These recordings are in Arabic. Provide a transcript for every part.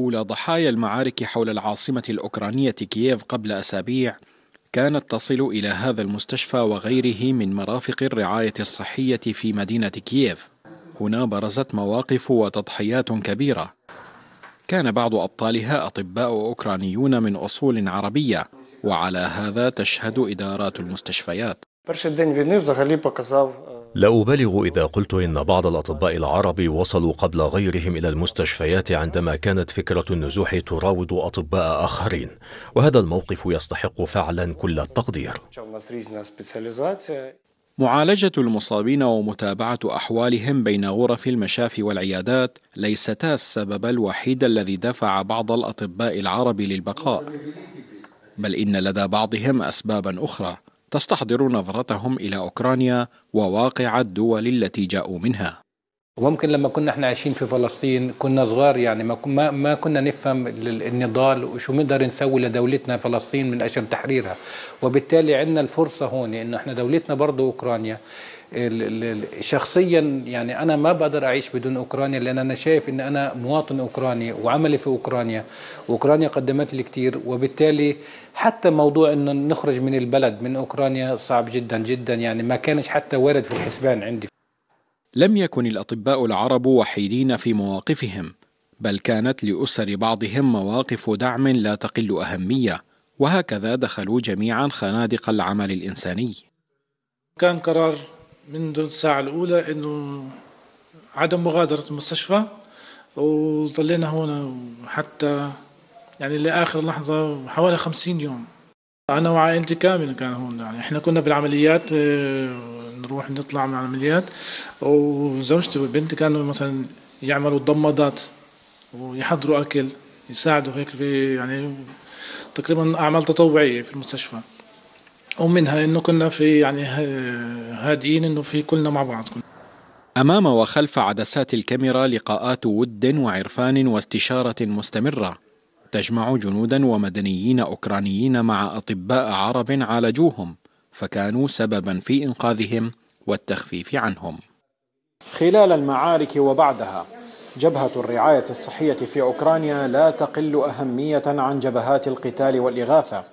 أولى ضحايا المعارك حول العاصمة الأوكرانية كييف قبل أسابيع كانت تصل إلى هذا المستشفى وغيره من مرافق الرعاية الصحية في مدينة كييف هنا برزت مواقف وتضحيات كبيرة كان بعض أبطالها أطباء أوكرانيون من أصول عربية وعلى هذا تشهد إدارات المستشفيات لا أبالغ إذا قلت إن بعض الأطباء العرب وصلوا قبل غيرهم إلى المستشفيات عندما كانت فكرة النزوح تراود أطباء آخرين وهذا الموقف يستحق فعلا كل التقدير معالجة المصابين ومتابعة أحوالهم بين غرف المشافي والعيادات ليستا السبب الوحيد الذي دفع بعض الأطباء العرب للبقاء بل إن لدى بعضهم أسبابا أخرى تستحضر نظرتهم إلى أوكرانيا وواقع الدول التي جاءوا منها وممكن لما كنا احنا عايشين في فلسطين كنا صغار يعني ما ما كنا نفهم النضال وشو بنقدر نسوي لدولتنا فلسطين من اجل تحريرها وبالتالي عندنا الفرصه هون انه احنا دولتنا برضه اوكرانيا شخصيا يعني انا ما بقدر اعيش بدون اوكرانيا لان انا شايف ان انا مواطن اوكراني وعملي في اوكرانيا واوكرانيا قدمت لي كثير وبالتالي حتى موضوع ان نخرج من البلد من اوكرانيا صعب جدا جدا يعني ما كانش حتى وارد في الحسبان عندي لم يكن الأطباء العرب وحيدين في مواقفهم بل كانت لأسر بعضهم مواقف دعم لا تقل أهمية وهكذا دخلوا جميعا خنادق العمل الإنساني كان قرار منذ الساعة الأولى أنه عدم مغادرة المستشفى وظلينا هنا حتى يعني لآخر لحظة حوالي خمسين يوم أنا وعائلتي كاملة كان هون يعني إحنا كنا بالعمليات آه، نروح نطلع من العمليات وزوجتي وبنتي كانوا مثلا يعملوا ضمادات ويحضروا اكل يساعدوا هيك في يعني تقريبا اعمال تطوعيه في المستشفى ومنها انه كنا في يعني هادئين انه في كلنا مع بعض كنا. امام وخلف عدسات الكاميرا لقاءات ود وعرفان واستشاره مستمره تجمع جنودا ومدنيين اوكرانيين مع اطباء عرب عالجوهم فكانوا سببا في إنقاذهم والتخفيف عنهم خلال المعارك وبعدها جبهة الرعاية الصحية في أوكرانيا لا تقل أهمية عن جبهات القتال والإغاثة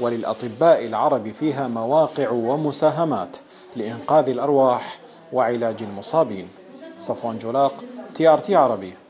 وللأطباء العرب فيها مواقع ومساهمات لإنقاذ الأرواح وعلاج المصابين صفوان جولاق تي آر تي عربي